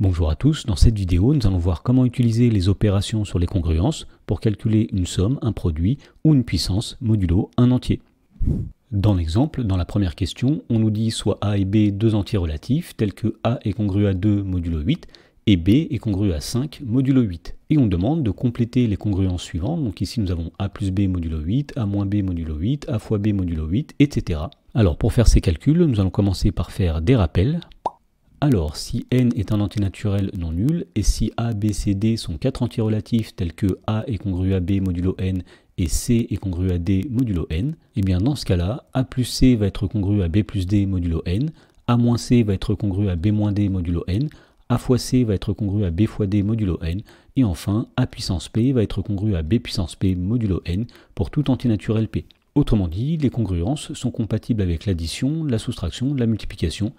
Bonjour à tous, dans cette vidéo nous allons voir comment utiliser les opérations sur les congruences pour calculer une somme, un produit ou une puissance modulo un entier. Dans l'exemple, dans la première question, on nous dit soit A et B deux entiers relatifs tels que A est congru à 2 modulo 8 et B est congru à 5 modulo 8. Et on demande de compléter les congruences suivantes, donc ici nous avons A plus B modulo 8, A moins B modulo 8, A fois B modulo 8, etc. Alors pour faire ces calculs, nous allons commencer par faire des rappels. Alors, si n est un antinaturel non nul, et si a, b, c, d sont quatre relatifs tels que a est congru à b modulo n et c est congru à d modulo n, et eh bien dans ce cas-là, a plus c va être congru à b plus d modulo n, a moins c va être congru à b moins d modulo n, a fois c va être congru à b fois d modulo n, et enfin a puissance p va être congru à b puissance p modulo n pour tout antinaturel p. Autrement dit, les congruences sont compatibles avec l'addition, la soustraction, la multiplication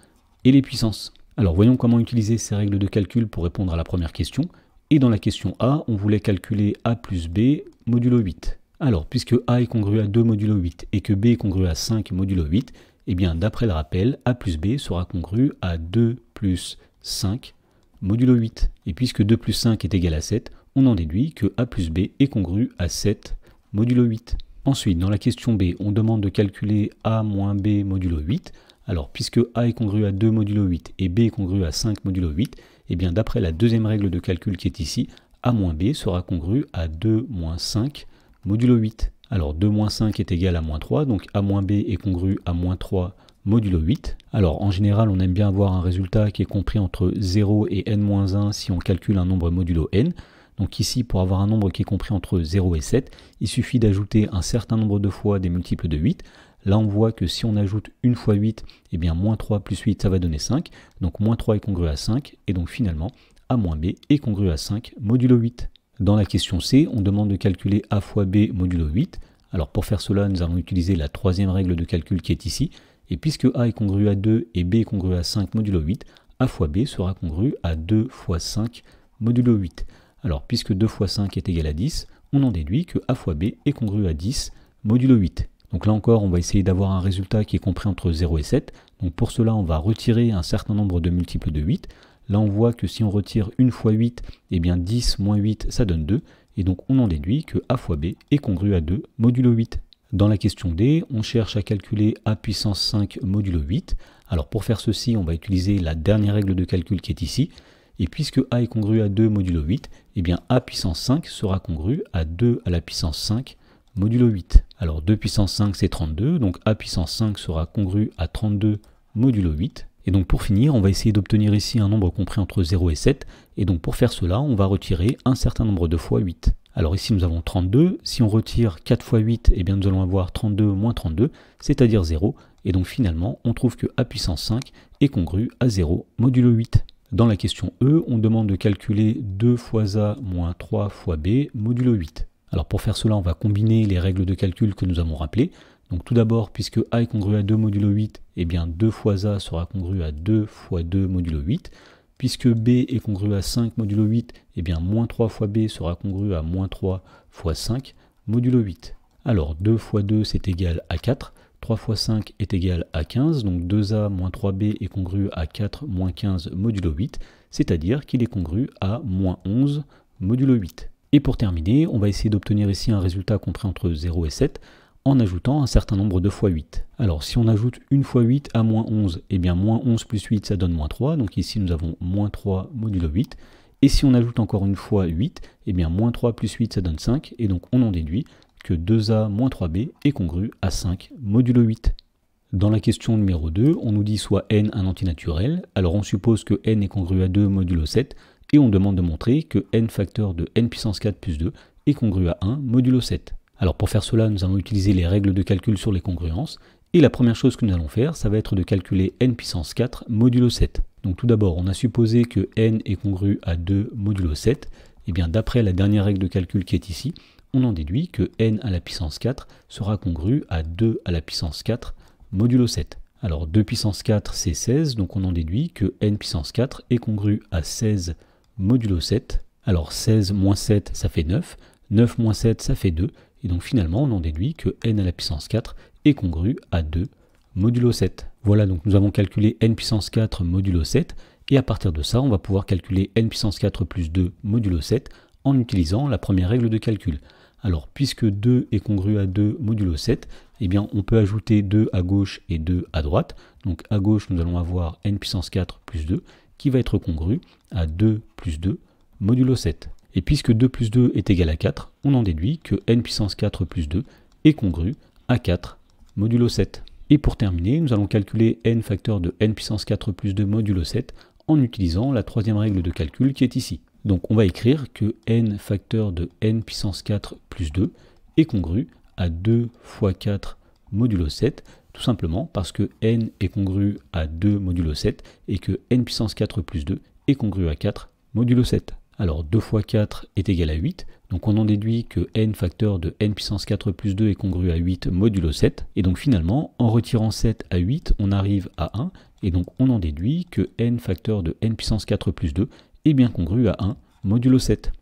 et les puissances. Alors voyons comment utiliser ces règles de calcul pour répondre à la première question. Et dans la question A, on voulait calculer A plus B modulo 8. Alors, puisque A est congru à 2 modulo 8 et que B est congru à 5 modulo 8, eh bien, d'après le rappel, A plus B sera congru à 2 plus 5 modulo 8. Et puisque 2 plus 5 est égal à 7, on en déduit que A plus B est congru à 7 modulo 8. Ensuite, dans la question B, on demande de calculer A moins B modulo 8. Alors, puisque A est congru à 2 modulo 8 et B est congru à 5 modulo 8, et eh bien d'après la deuxième règle de calcul qui est ici, A moins B sera congru à 2 moins 5 modulo 8. Alors 2 moins 5 est égal à moins 3, donc A B est congru à moins 3 modulo 8. Alors en général, on aime bien avoir un résultat qui est compris entre 0 et n-1 si on calcule un nombre modulo n. Donc ici, pour avoir un nombre qui est compris entre 0 et 7, il suffit d'ajouter un certain nombre de fois des multiples de 8. Là, on voit que si on ajoute 1 fois 8, eh bien moins 3 plus 8, ça va donner 5. Donc moins 3 est congru à 5. Et donc finalement, A moins B est congru à 5 modulo 8. Dans la question C, on demande de calculer A fois B modulo 8. Alors pour faire cela, nous allons utiliser la troisième règle de calcul qui est ici. Et puisque A est congru à 2 et B est congru à 5 modulo 8, A fois B sera congru à 2 fois 5 modulo 8. Alors puisque 2 fois 5 est égal à 10, on en déduit que A fois B est congru à 10 modulo 8. Donc là encore, on va essayer d'avoir un résultat qui est compris entre 0 et 7. Donc pour cela, on va retirer un certain nombre de multiples de 8. Là, on voit que si on retire 1 fois 8, eh bien 10 moins 8, ça donne 2. Et donc on en déduit que a fois b est congru à 2 modulo 8. Dans la question D, on cherche à calculer a puissance 5 modulo 8. Alors pour faire ceci, on va utiliser la dernière règle de calcul qui est ici. Et puisque a est congru à 2 modulo 8, eh bien a puissance 5 sera congru à 2 à la puissance 5 modulo 8. Alors 2 puissance 5 c'est 32, donc a puissance 5 sera congru à 32 modulo 8. Et donc pour finir, on va essayer d'obtenir ici un nombre compris entre 0 et 7. Et donc pour faire cela, on va retirer un certain nombre de fois 8. Alors ici nous avons 32, si on retire 4 fois 8, et eh bien nous allons avoir 32 moins 32, c'est-à-dire 0, et donc finalement on trouve que a puissance 5 est congru à 0 modulo 8. Dans la question E, on demande de calculer 2 fois a moins 3 fois b modulo 8. Alors pour faire cela, on va combiner les règles de calcul que nous avons rappelées. Donc tout d'abord, puisque a est congru à 2 modulo 8, eh bien 2 fois a sera congru à 2 fois 2 modulo 8. Puisque b est congru à 5 modulo 8, eh bien moins 3 fois b sera congru à moins 3 fois 5 modulo 8. Alors 2 fois 2 c'est égal à 4, 3 fois 5 est égal à 15, donc 2a moins 3b est congru à 4 moins 15 modulo 8, c'est-à-dire qu'il est congru à moins 11 modulo 8. Et pour terminer, on va essayer d'obtenir ici un résultat compris entre 0 et 7 en ajoutant un certain nombre de fois 8. Alors si on ajoute une fois 8 à moins 11, et eh bien moins 11 plus 8 ça donne moins 3, donc ici nous avons moins 3 modulo 8. Et si on ajoute encore une fois 8, et eh bien moins 3 plus 8 ça donne 5, et donc on en déduit que 2a moins 3b est congru à 5 modulo 8. Dans la question numéro 2, on nous dit soit n un antinaturel, alors on suppose que n est congru à 2 modulo 7, et on demande de montrer que n facteur de n puissance 4 plus 2 est congru à 1 modulo 7. Alors pour faire cela, nous allons utiliser les règles de calcul sur les congruences, et la première chose que nous allons faire, ça va être de calculer n puissance 4 modulo 7. Donc tout d'abord, on a supposé que n est congru à 2 modulo 7, et eh bien d'après la dernière règle de calcul qui est ici, on en déduit que n à la puissance 4 sera congru à 2 à la puissance 4 modulo 7. Alors 2 puissance 4 c'est 16, donc on en déduit que n puissance 4 est congru à 16 modulo 7. Alors 16 moins 7, ça fait 9. 9 moins 7, ça fait 2. Et donc finalement, on en déduit que n à la puissance 4 est congru à 2 modulo 7. Voilà, donc nous avons calculé n puissance 4 modulo 7. Et à partir de ça, on va pouvoir calculer n puissance 4 plus 2 modulo 7 en utilisant la première règle de calcul. Alors, puisque 2 est congru à 2 modulo 7, eh bien, on peut ajouter 2 à gauche et 2 à droite. Donc, à gauche, nous allons avoir n puissance 4 plus 2, qui va être congrue à 2 plus 2 modulo 7. Et puisque 2 plus 2 est égal à 4, on en déduit que n puissance 4 plus 2 est congrue à 4 modulo 7. Et pour terminer, nous allons calculer n facteur de n puissance 4 plus 2 modulo 7 en utilisant la troisième règle de calcul qui est ici. Donc on va écrire que n facteur de n puissance 4 plus 2 est congru à 2 fois 4 modulo 7 tout simplement parce que n est congru à 2 modulo 7 et que n puissance 4 plus 2 est congru à 4 modulo 7. Alors 2 fois 4 est égal à 8, donc on en déduit que n facteur de n puissance 4 plus 2 est congru à 8 modulo 7, et donc finalement, en retirant 7 à 8, on arrive à 1, et donc on en déduit que n facteur de n puissance 4 plus 2 est bien congru à 1 modulo 7.